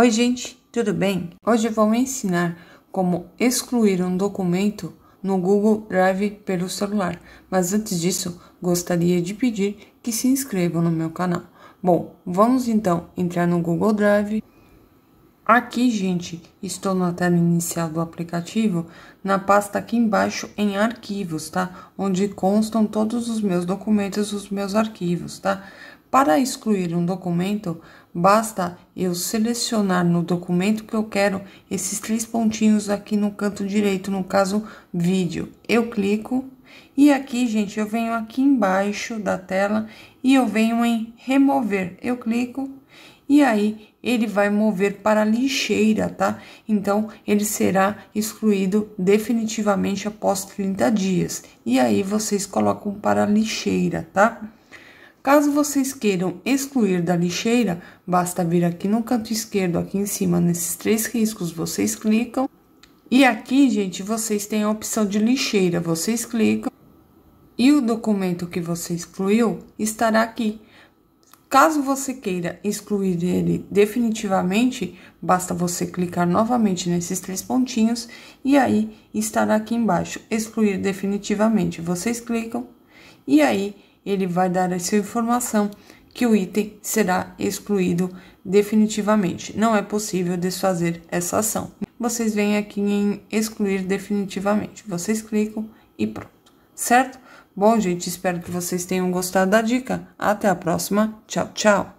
Oi, gente, tudo bem? Hoje vou ensinar como excluir um documento no Google Drive pelo celular, mas antes disso, gostaria de pedir que se inscrevam no meu canal. Bom, vamos então entrar no Google Drive. Aqui, gente, estou na tela inicial do aplicativo, na pasta aqui embaixo em arquivos, tá? Onde constam todos os meus documentos, os meus arquivos, tá? Para excluir um documento, basta eu selecionar no documento que eu quero esses três pontinhos aqui no canto direito, no caso vídeo. Eu clico e aqui, gente, eu venho aqui embaixo da tela e eu venho em remover. Eu clico e aí ele vai mover para lixeira, tá? Então, ele será excluído definitivamente após 30 dias. E aí, vocês colocam para lixeira, tá? Caso vocês queiram excluir da lixeira, basta vir aqui no canto esquerdo, aqui em cima, nesses três riscos, vocês clicam. E aqui, gente, vocês têm a opção de lixeira, vocês clicam. E o documento que você excluiu estará aqui. Caso você queira excluir ele definitivamente, basta você clicar novamente nesses três pontinhos e aí estará aqui embaixo, excluir definitivamente. Vocês clicam e aí ele vai dar essa informação que o item será excluído definitivamente. Não é possível desfazer essa ação. Vocês vêm aqui em excluir definitivamente. Vocês clicam e pronto, certo? Bom, gente, espero que vocês tenham gostado da dica. Até a próxima. Tchau, tchau.